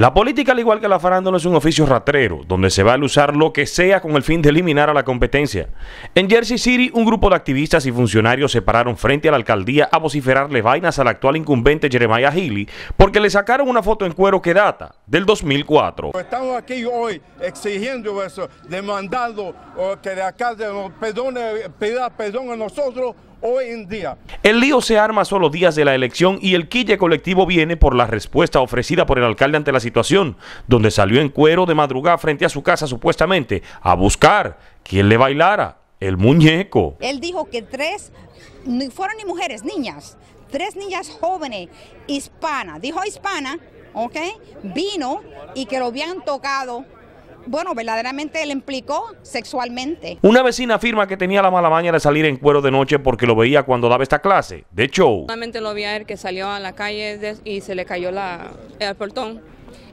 La política, al igual que la farándula, es un oficio ratrero, donde se va a usar lo que sea con el fin de eliminar a la competencia. En Jersey City, un grupo de activistas y funcionarios se pararon frente a la alcaldía a vociferarle vainas al actual incumbente Jeremiah Healy porque le sacaron una foto en cuero que data del 2004. Pues estamos aquí hoy exigiendo eso, demandando oh, que de acá nos perdone, pida perdón a nosotros hoy en día. El lío se arma solo días de la elección y el quille colectivo viene por la respuesta ofrecida por el alcalde ante la situación, donde salió en cuero de madrugada frente a su casa supuestamente a buscar quien le bailara. El muñeco. Él dijo que tres, ni fueron ni mujeres, niñas, tres niñas jóvenes, hispanas, dijo hispana, ¿ok? Vino y que lo habían tocado bueno, verdaderamente él implicó sexualmente. Una vecina afirma que tenía la mala maña de salir en cuero de noche porque lo veía cuando daba esta clase de show. Solamente lo vi a él que salió a la calle y se le cayó la, el portón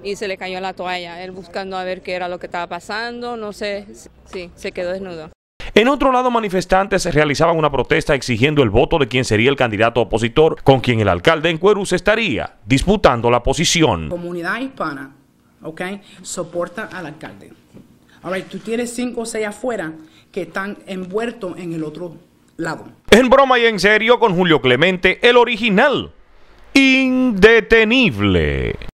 y se le cayó la toalla. Él buscando a ver qué era lo que estaba pasando, no sé, sí, se quedó desnudo. En otro lado, manifestantes realizaban una protesta exigiendo el voto de quien sería el candidato opositor con quien el alcalde en se estaría disputando la posición. Comunidad hispana ¿ok? Soporta al alcalde. Ahora, right, tú tienes cinco o seis afuera que están envueltos en el otro lado. En broma y en serio con Julio Clemente, el original. Indetenible.